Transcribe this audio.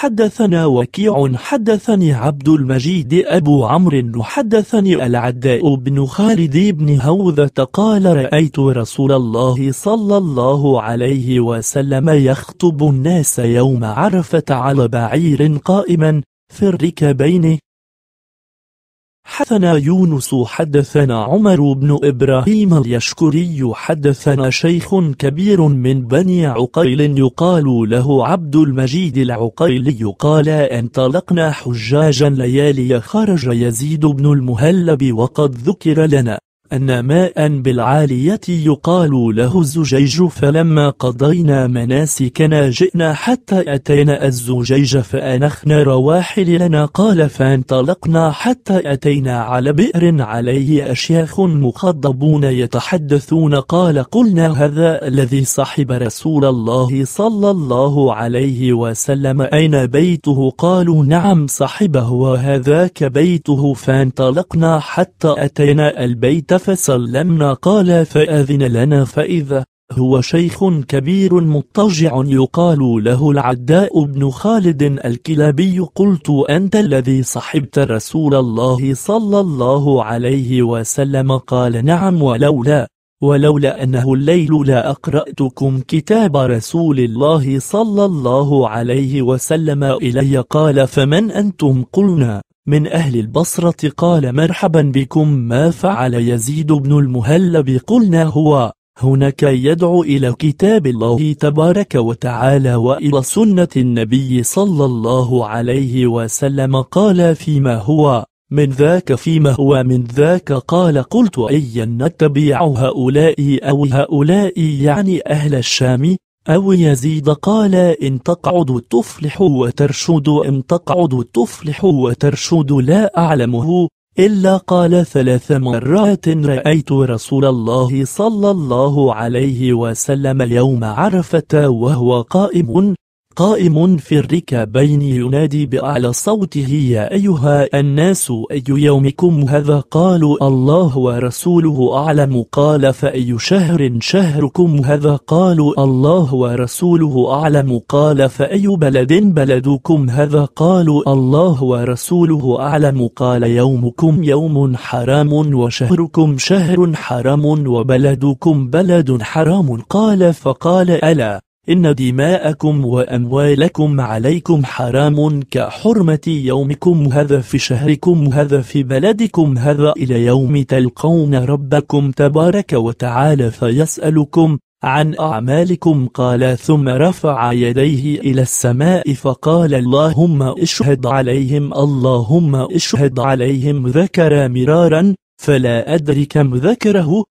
حدثنا وكيع حدثني عبد المجيد أبو عمرو حدثني العداء بن خالد بن هوذة قال رأيت رسول الله صلى الله عليه وسلم يخطب الناس يوم عرفة على بعير قائما في الركبين حدثنا يونس حدثنا عمر بن إبراهيم اليشكري حدثنا شيخ كبير من بني عقيل يقال له عبد المجيد العقيلي قال انطلقنا حجاجا ليالي خرج يزيد بن المهلب وقد ذكر لنا أن ماء بالعالية يقال له الزجيج فلما قضينا مناسكنا جئنا حتى أتينا الزجيج فأنخنا رواحل لنا قال فانطلقنا حتى أتينا على بئر عليه أشياخ مخضبون يتحدثون قال قلنا هذا الذي صحب رسول الله صلى الله عليه وسلم أين بيته قالوا نعم صحبه وهذاك بيته فانطلقنا حتى أتينا البيت فسلمنا قال فأذن لنا فإذا هو شيخ كبير مضطجع يقال له العداء بن خالد الكلابي قلت أنت الذي صحبت رسول الله صلى الله عليه وسلم قال نعم ولولا ولولا أنه الليل لا أقرأتكم كتاب رسول الله صلى الله عليه وسلم إلي قال فمن أنتم قلنا من أهل البصرة قال مرحبا بكم ما فعل يزيد بن المهلب قلنا هو هناك يدعو إلى كتاب الله تبارك وتعالى وإلى سنة النبي صلى الله عليه وسلم قال فيما هو من ذاك فيما هو من ذاك قال قلت أيا نتبع هؤلاء أو هؤلاء يعني أهل الشام أو يزيد قال إن تقعد تفلح وترشد إن تقعد تفلح وترشد لا أعلمه إلا قال ثلاث مرات رأيت رسول الله صلى الله عليه وسلم يوم عرفة وهو قائم قائم في الركابين ينادي بأعلى صوته يا أيها الناس أي يومكم هذا قالوا الله ورسوله أعلم قال فأي شهر شهركم هذا قالوا الله ورسوله أعلم قال فأي بلد بلدكم هذا قالوا الله ورسوله أعلم قال يومكم يوم حرام وشهركم شهر حرام وبلدكم بلد حرام قال فقال ألا إن دماءكم وأموالكم عليكم حرام كحرمة يومكم هذا في شهركم هذا في بلدكم هذا إلى يوم تلقون ربكم تبارك وتعالى فيسألكم عن أعمالكم قال ثم رفع يديه إلى السماء فقال اللهم اشهد عليهم اللهم اشهد عليهم ذكر مرارا فلا أدري كم ذكره